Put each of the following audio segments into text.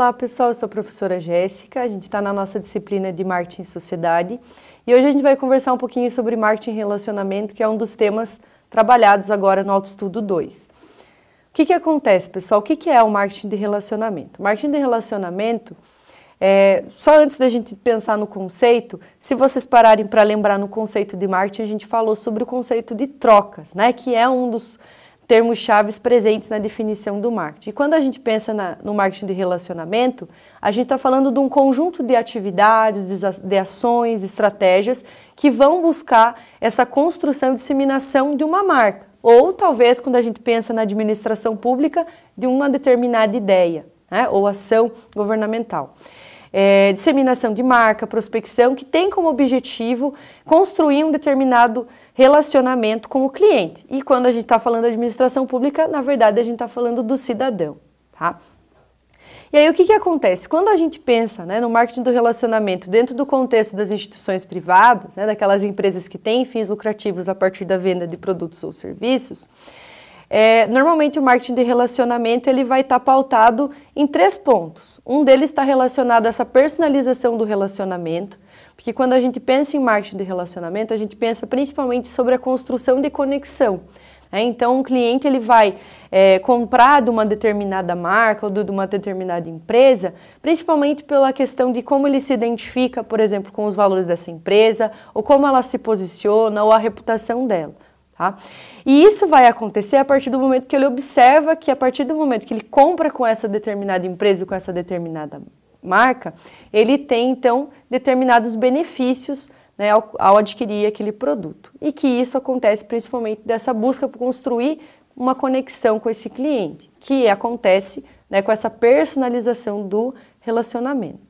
Olá pessoal, eu sou a professora Jéssica, a gente está na nossa disciplina de marketing e sociedade e hoje a gente vai conversar um pouquinho sobre marketing e relacionamento, que é um dos temas trabalhados agora no Autoestudo 2. O que, que acontece, pessoal? O que, que é o marketing de relacionamento? marketing de relacionamento, é, só antes da gente pensar no conceito, se vocês pararem para lembrar no conceito de marketing, a gente falou sobre o conceito de trocas, né? Que é um dos termos-chave presentes na definição do marketing. E quando a gente pensa na, no marketing de relacionamento, a gente está falando de um conjunto de atividades, de, de ações, estratégias que vão buscar essa construção e disseminação de uma marca. Ou talvez quando a gente pensa na administração pública, de uma determinada ideia né, ou ação governamental é, disseminação de marca, prospecção, que tem como objetivo construir um determinado relacionamento com o cliente. E quando a gente está falando de administração pública, na verdade a gente está falando do cidadão, tá? E aí o que, que acontece? Quando a gente pensa né, no marketing do relacionamento dentro do contexto das instituições privadas, né, daquelas empresas que têm fins lucrativos a partir da venda de produtos ou serviços, é, normalmente o marketing de relacionamento ele vai estar tá pautado em três pontos. Um deles está relacionado a essa personalização do relacionamento, porque quando a gente pensa em marketing de relacionamento, a gente pensa principalmente sobre a construção de conexão. É, então, um cliente ele vai é, comprar de uma determinada marca ou de uma determinada empresa, principalmente pela questão de como ele se identifica, por exemplo, com os valores dessa empresa, ou como ela se posiciona, ou a reputação dela. Tá? E isso vai acontecer a partir do momento que ele observa que, a partir do momento que ele compra com essa determinada empresa, com essa determinada marca, ele tem então determinados benefícios né, ao, ao, adquirir aquele produto. E que isso acontece principalmente dessa busca por construir uma conexão com esse cliente, que acontece né, com essa personalização do relacionamento.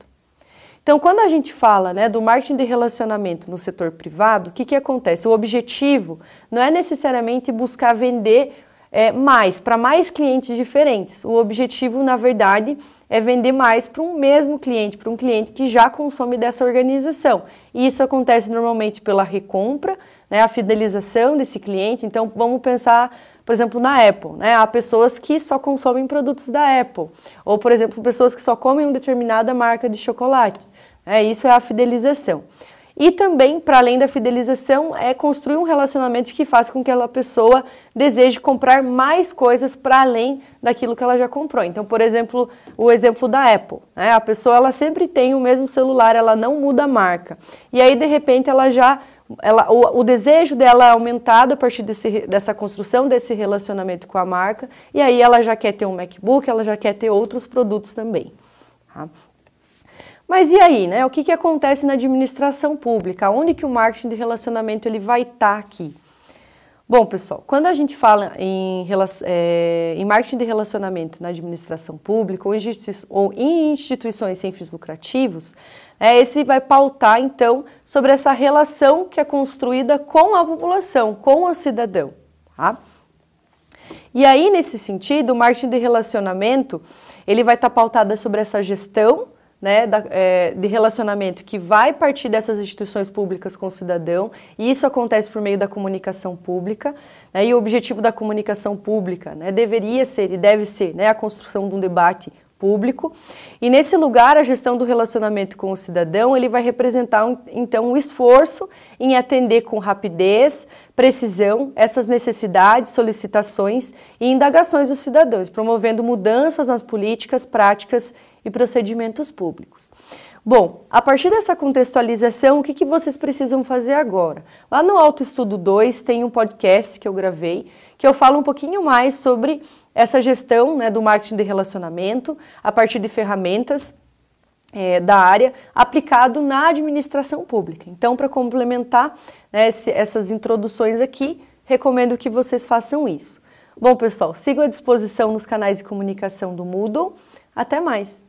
Então, quando a gente fala né, do marketing de relacionamento no setor privado, o que, que acontece? O objetivo não é necessariamente buscar vender é, mais para mais clientes diferentes. O objetivo, na verdade, é vender mais para um mesmo cliente, para um cliente que já consome dessa organização. E isso acontece normalmente pela recompra, né, a fidelização desse cliente. Então, vamos pensar por exemplo, na Apple, né? Há pessoas que só consomem produtos da Apple, ou por exemplo, pessoas que só comem uma determinada marca de chocolate. É, isso é a fidelização. E também, para além da fidelização, é construir um relacionamento que faça com que aquela pessoa deseje comprar mais coisas para além daquilo que ela já comprou. Então, por exemplo, o exemplo da Apple. Né? A pessoa ela sempre tem o mesmo celular, ela não muda a marca. E aí, de repente, ela já. Ela, o, o desejo dela é aumentado a partir desse, dessa construção, desse relacionamento com a marca, e aí ela já quer ter um MacBook, ela já quer ter outros produtos também. Tá? Mas e aí, né? O que, que acontece na administração pública? Onde que o marketing de relacionamento ele vai estar tá aqui? Bom, pessoal, quando a gente fala em, é, em marketing de relacionamento na administração pública ou, institui ou em instituições sem fins lucrativos, é, esse vai pautar, então, sobre essa relação que é construída com a população, com o cidadão. Tá? E aí, nesse sentido, o marketing de relacionamento, ele vai estar tá pautado sobre essa gestão, né, da, é, de relacionamento que vai partir dessas instituições públicas com o cidadão, e isso acontece por meio da comunicação pública, né, e o objetivo da comunicação pública né, deveria ser e deve ser né, a construção de um debate público. E nesse lugar, a gestão do relacionamento com o cidadão, ele vai representar então um esforço em atender com rapidez, precisão essas necessidades, solicitações e indagações dos cidadãos, promovendo mudanças nas políticas, práticas e procedimentos públicos. Bom, a partir dessa contextualização, o que, que vocês precisam fazer agora? Lá no Autoestudo 2 tem um podcast que eu gravei, que eu falo um pouquinho mais sobre essa gestão né, do marketing de relacionamento a partir de ferramentas é, da área aplicado na administração pública. Então, para complementar né, esse, essas introduções aqui, recomendo que vocês façam isso. Bom, pessoal, sigam à disposição nos canais de comunicação do Moodle. Até mais!